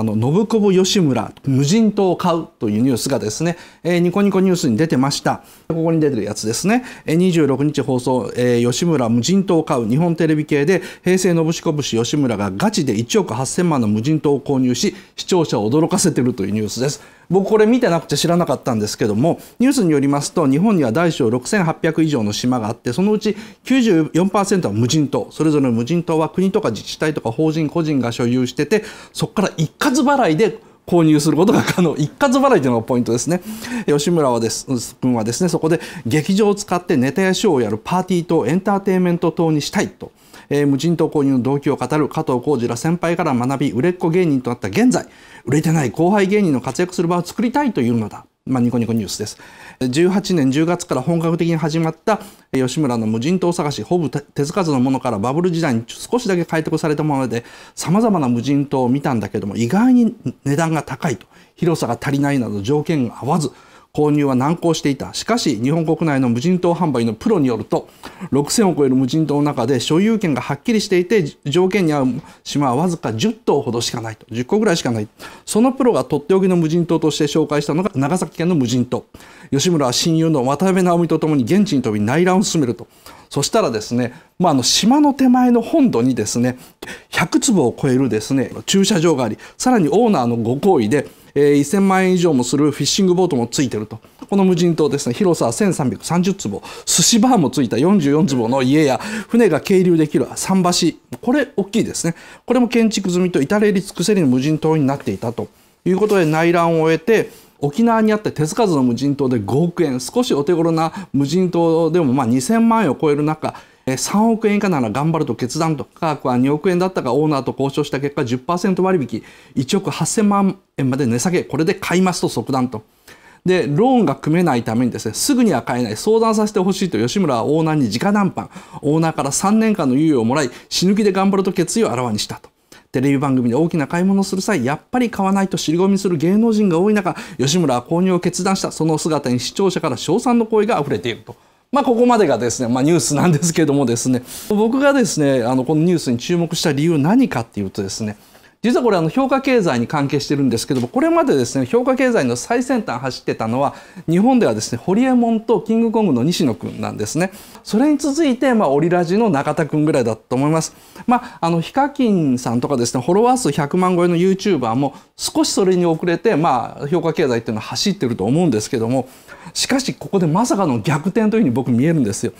あの信久保義村無人島を買うというニュースがですね、えー、ニコニコニュースに出てましたここに出てるやつですね、え26日放送、えー、吉村無人島を買う日本テレビ系で平成信子節吉村がガチで1億8000万の無人島を購入し視聴者を驚かせてるというニュースです僕これ見てなくて知らなかったんですけどもニュースによりますと日本には大小6800以上の島があってそのうち94%は無人島それぞれの無人島は国とか自治体とか法人個人が所有しててそこから1回括払いで購入することが可能一括払いというのがポイントですね吉村はです君はですねそこで劇場を使ってネタやショーをやるパーティーとエンターテインメント等にしたいと、えー、無人島購入の動機を語る加藤浩二ら先輩から学び売れっ子芸人となった現在売れてない後輩芸人の活躍する場を作りたいというのだまあ、ニコニコニュースです。18年10月から本格的に始まった吉村の無人島探し、ほぼ手付かずのものからバブル時代に少しだけ開拓されたもので、さまざまな無人島を見たんだけども、意外に値段が高いと、広さが足りないなど条件が合わず、購入は難航していたしかし日本国内の無人島販売のプロによると6000を超える無人島の中で所有権がはっきりしていて条件に合う島はわずか10棟ほどしかないと10個ぐらいしかないそのプロがとっておきの無人島として紹介したのが長崎県の無人島吉村は親友の渡辺直美とともに現地に飛び内覧を進めるとそしたらですね、まあ、あの島の手前の本土にですね100坪を超えるですね駐車場がありさらにオーナーのご厚意でえー、1000万円以上もするフィッシングボートもついてると。この無人島ですね、広さは1330坪、寿司バーもついた44坪の家や、船が係留できる桟橋、これ大きいですね。これも建築済みと至れり尽くせりの無人島になっていたということで内乱を終えて、沖縄にあって手つかずの無人島で5億円少しお手頃な無人島でもまあ2000万円を超える中3億円以下なら頑張ると決断と価格は2億円だったがオーナーと交渉した結果10%割引1億8000万円まで値下げこれで買いますと即断と。で、ローンが組めないためにですね、すぐには買えない、相談させてほしいと吉村はオーナーに直談判、オーナーから3年間の猶予をもらい、死ぬ気で頑張ると決意をあらわにしたと。テレビ番組で大きな買い物をする際、やっぱり買わないと尻込みする芸能人が多い中、吉村は購入を決断した、その姿に視聴者から称賛の声が溢れていると。まあ、ここまでがですね、まあ、ニュースなんですけどもですね僕がですねあのこのニュースに注目した理由何かっていうとですね実はこれあの評価経済に関係してるんですけどもこれまでですね評価経済の最先端走ってたのは日本ではですねホリエモンとキングコングの西野君なんですねそれに続いてまあオリラジの中田君ぐらいだと思いますまああのヒカキンさんとかですねフォロワー数100万超えの YouTuber も少しそれに遅れてまあ評価経済っていうのは走ってると思うんですけどもしかしここでまさかの逆転というふうに僕見えるんですよ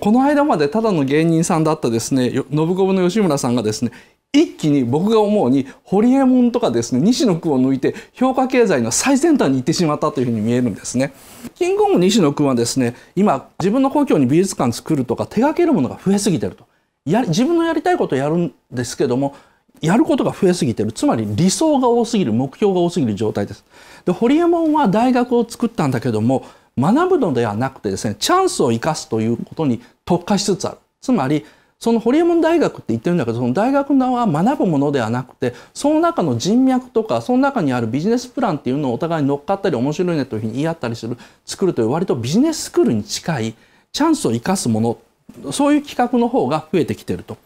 この間までただの芸人さんだったですね信子の吉村さんがですね一気に僕が思うに堀エモ門とかですね西野君を抜いて評価経済の最先端に行ってしまったというふうに見えるんですね。キングオブ西野君はですね今自分の故郷に美術館作るとか手掛けるものが増えすぎてるとや自分のやりたいことをやるんですけどもやることが増えすぎてるつまり理想が多すぎる目標が多すぎる状態です。で堀エモ門は大学を作ったんだけども学ぶのではなくてですねチャンスを生かすということに特化しつつある。つまりそのホリエモン大学って言ってるんだけどその大学側は学ぶものではなくてその中の人脈とかその中にあるビジネスプランっていうのをお互いに乗っかったり面白いねというふうに言い合ったりする作るという割とビジネススクールに近いチャンスを生かすものそういう企画の方が増えてきてると。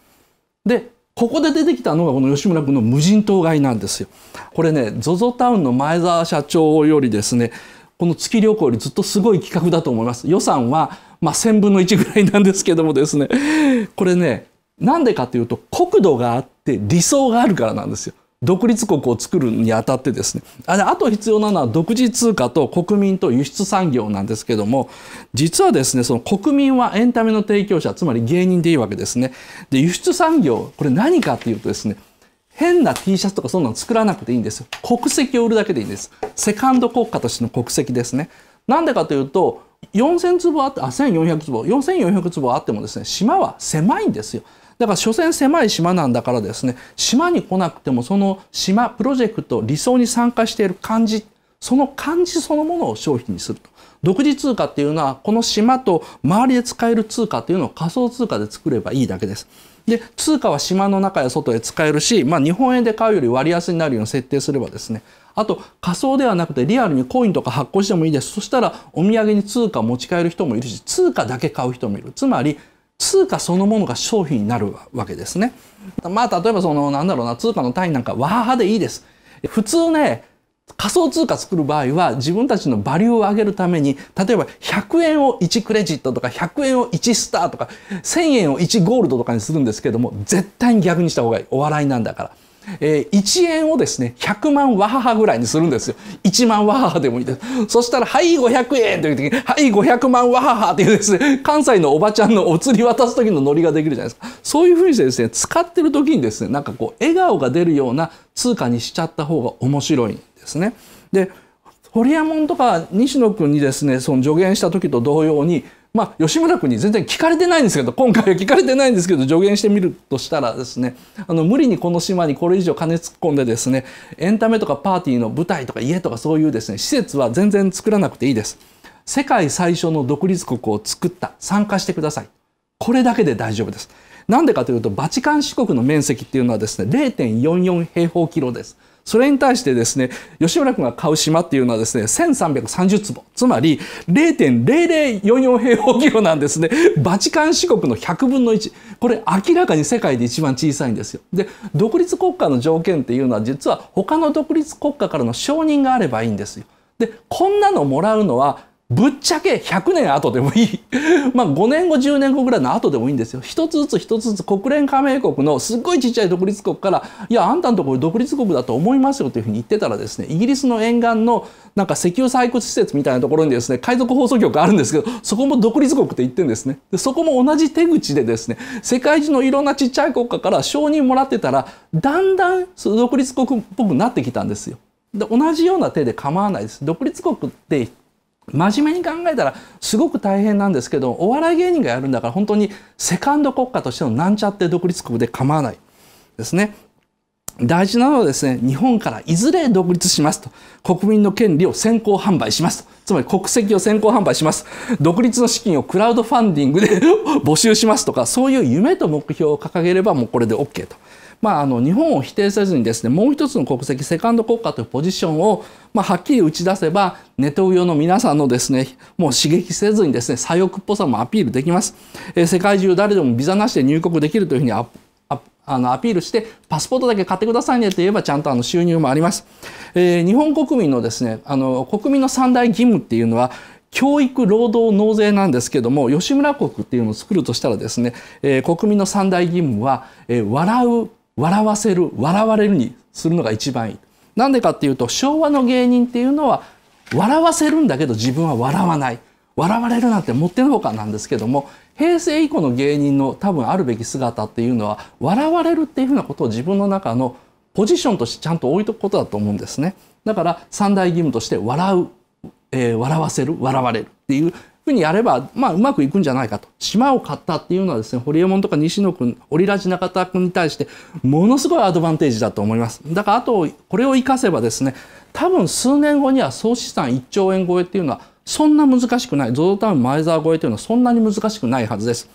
でここで出てきたのがこの吉村君の無人島買いなんですよ。これね ZOZO タウンの前澤社長よりですねこの月旅行よりずっとすごい企画だと思います。予算はまあ、1000分の1ぐらいなんですけどもですねこれねなんでかというと国土があって理想があるからなんですよ。独立国を作るにあたってですねあと必要なのは独自通貨と国民と輸出産業なんですけども実はですねその国民はエンタメの提供者つまり芸人でいいわけですねで輸出産業これ何かっていうとですね変な T シャツとかそんなの作らなくていいんですよ国籍を売るだけでいいんですセカンド国家としての国籍ですねなんでかというと4000坪あってあ1400坪4400坪あってもですね島は狭いんですよ。だから所詮狭い島なんだからですね島に来なくてもその島プロジェクト理想に参加している感じその感じそのものを商品にすると。独自通貨っていうのはこの島と周りで使える通貨というのを仮想通貨で作ればいいだけです。で、通貨は島の中や外で使えるし、まあ、日本円で買うより割安になるように設定すればですね、あと仮想ではなくてリアルにコインとか発行してもいいです。そしたらお土産に通貨持ち帰る人もいるし、通貨だけ買う人もいる。つまり、通貨そのものが商品になるわけですね。まあ、例えばその、なんだろうな、通貨の単位なんか、ワーハでいいです。普通ね、仮想通貨作る場合は自分たちのバリューを上げるために例えば100円を1クレジットとか100円を1スターとか1000円を1ゴールドとかにするんですけども絶対に逆にした方がいいお笑いなんだから。えー、1円をですね、100万ワハハぐらいにするんですよ。1万ワハハでもいいです。そしたら、はい、500円という時に、はい、500万ワハハっていうですね、関西のおばちゃんのお釣り渡す時のノリができるじゃないですか。そういうふうにしてですね、使ってる時にですね、なんかこう、笑顔が出るような通貨にしちゃった方が面白いんですね。で、ホリエモンとか西野君にですね、その助言した時と同様に、まあ、吉村君に全然聞かれてないんですけど今回は聞かれてないんですけど助言してみるとしたらですねあの無理にこの島にこれ以上金突っ込んでですねエンタメとかパーティーの舞台とか家とかそういうですね施設は全然作らなくていいです。世界最初の独立国を作った参加してくださいこれだけで大丈夫ですなんでかというとバチカン市国の面積っていうのはですね0.44平方キロですそれに対してですね、吉村君が買う島っていうのはですね、1330坪、つまり0.0044平方キロなんですね。バチカン四国の100分の1。これ明らかに世界で一番小さいんですよ。で、独立国家の条件っていうのは実は他の独立国家からの承認があればいいんですよ。で、こんなのもらうのはぶっちゃけ100年後でもいい まあ5年後10年後ぐらいの後でもいいんですよ一つずつ一つずつ国連加盟国のすっごいちっちゃい独立国からいやあんたのところ独立国だと思いますよというふうに言ってたらですねイギリスの沿岸のなんか石油採掘施設みたいなところにですね海賊放送局があるんですけどそこも独立国って言ってるんですねでそこも同じ手口でですね世界中のいろんなちっちゃい国家から承認もらってたらだんだん独立国っぽくなってきたんですよ。で同じような手で構わないです。独立国って真面目に考えたらすごく大変なんですけどお笑い芸人がやるんだから本当にセカンド国家としてのなんちゃって独立国で構わないですね。大事なのはですね、日本からいずれ独立しますと。国民の権利を先行販売しますと。つまり国籍を先行販売します。独立の資金をクラウドファンディングで 募集しますとか、そういう夢と目標を掲げればもうこれで OK と。まあ、あの日本を否定せずにですねもう一つの国籍セカンド国家というポジションを、まあ、はっきり打ち出せばネトウヨの皆さんのですねもう刺激せずにですね左翼っぽさもアピールできます、えー、世界中誰でもビザなしで入国できるというふうにあのアピールしてパスポートだけ買ってくださいねと言えばちゃんとあの収入もあります、えー、日本国民のですねあの国民の三大義務っていうのは教育、労働、納税なんですけども、吉村国っていうのを作るとしたらですね、えー、国民の三大義務は、えー、笑う、笑わせる笑われるにするのが一番いい。なんでかっていうと昭和の芸人っていうのは笑わせるんだけど自分は笑わない笑われるなんてもってのほかなんですけども平成以降の芸人の多分あるべき姿っていうのは笑われるっていうふうなことを自分の中のポジションとしてちゃんと置いとくことだと思うんですね。だから三大義務として笑う、えー、笑わせる笑われるっていうふうにやれば、まあ、うまくいくんじゃないかと。島を買ったっていうのはですね、堀エモ門とか西野君、オリラジ中田君に対して、ものすごいアドバンテージだと思います。だから、あと、これを活かせばですね、多分数年後には総資産1兆円超えっていうのは、そんな難しくない。ゾゾタウン前澤超えというのはそんなに難しくないはずです。